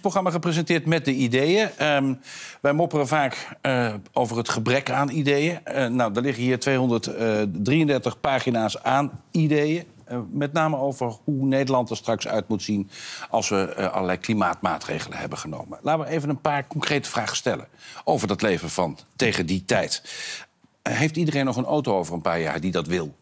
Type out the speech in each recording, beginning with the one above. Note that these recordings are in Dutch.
programma gepresenteerd met de ideeën. Ehm, wij mopperen vaak eh, over het gebrek aan ideeën. Eh, nou, er liggen hier 233 pagina's aan ideeën. Eh, met name over hoe Nederland er straks uit moet zien als we allerlei klimaatmaatregelen hebben genomen. Laten we even een paar concrete vragen stellen over dat leven van tegen die tijd. heeft iedereen nog een auto over een paar jaar die dat wil?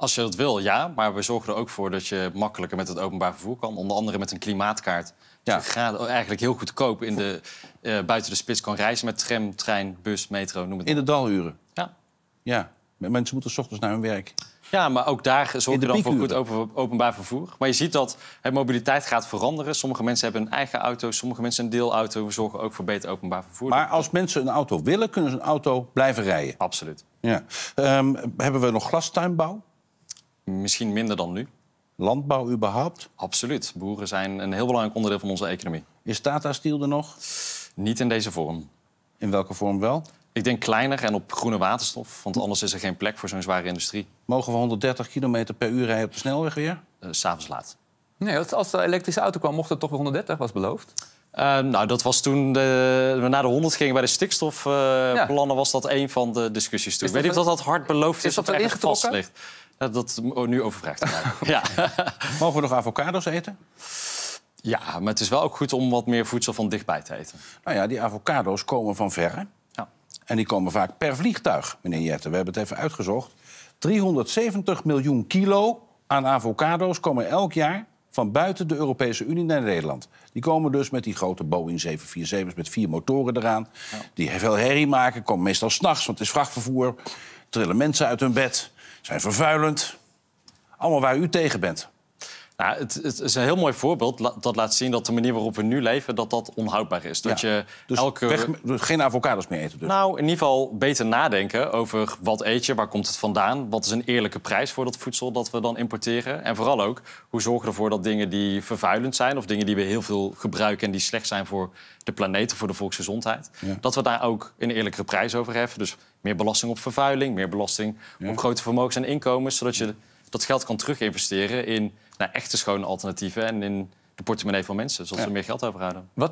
Als je dat wil, ja. Maar we zorgen er ook voor dat je makkelijker met het openbaar vervoer kan. Onder andere met een klimaatkaart. Ja. Dus gaat eigenlijk heel goedkoop in de, eh, buiten de spits kan reizen met tram, trein, bus, metro, noem het maar. In de daluren? Ja. Ja. Mensen moeten s ochtends naar hun werk. Ja, maar ook daar zorg je dan voor goed openbaar vervoer. Maar je ziet dat het mobiliteit gaat veranderen. Sommige mensen hebben een eigen auto, sommige mensen een deelauto. We zorgen ook voor beter openbaar vervoer. Maar als mensen een auto willen, kunnen ze een auto blijven rijden? Absoluut. Ja. Ehm, hebben we nog glastuinbouw? Misschien minder dan nu. Landbouw überhaupt? Absoluut. Boeren zijn een heel belangrijk onderdeel van onze economie. Is Tata Steel er nog? Niet in deze vorm. In welke vorm wel? Ik denk kleiner en op groene waterstof, want anders is er geen plek voor zo'n zware industrie. Mogen we 130 km per uur rijden op de snelweg weer? Eh, s S'avonds laat. Nee, als de elektrische auto kwam, mocht het toch wel 130, was beloofd. Uh, nou, dat was toen we naar de 100 gingen bij de stikstofplannen, eh, was dat een van de discussies toen. Ik weet niet of dat hard beloofd is, is of dat er echt vast ligt. Dat nu over te maken. ja. Mogen we nog avocados eten? Ja, maar het is wel ook goed om wat meer voedsel van dichtbij te eten. Nou ja, die avocados komen van verre. Ja. En die komen vaak per vliegtuig, meneer Jetten. We hebben het even uitgezocht. 370 miljoen kilo aan avocados komen elk jaar van buiten de Europese Unie naar Nederland. Die komen dus met die grote Boeing 747's met vier motoren eraan. Die veel herrie maken, komen meestal s'nachts, want het is vrachtvervoer trillen mensen uit hun bed, zijn vervuilend. Allemaal waar u tegen bent. Nou, het, is een heel mooi voorbeeld dat laat zien dat de manier waarop we nu leven, dat dat onhoudbaar is. Dat je dus elke... Dus geen avocados meer eten dus. Nou, in ieder geval beter nadenken over wat eet je, waar komt het vandaan, wat is een eerlijke prijs voor dat voedsel dat we dan importeren. En vooral ook, hoe zorgen we ervoor dat dingen die vervuilend zijn of dingen die we heel veel gebruiken en die slecht zijn voor de planeet, voor de volksgezondheid, dat we daar ook een eerlijkere prijs over heffen. Dus meer belasting op vervuiling, meer belasting op grote vermogens en inkomens, zodat je dat geld kan teruginvesteren in nou, echte schone alternatieven en in de portemonnee van mensen, zodat ze meer geld overhouden. Wat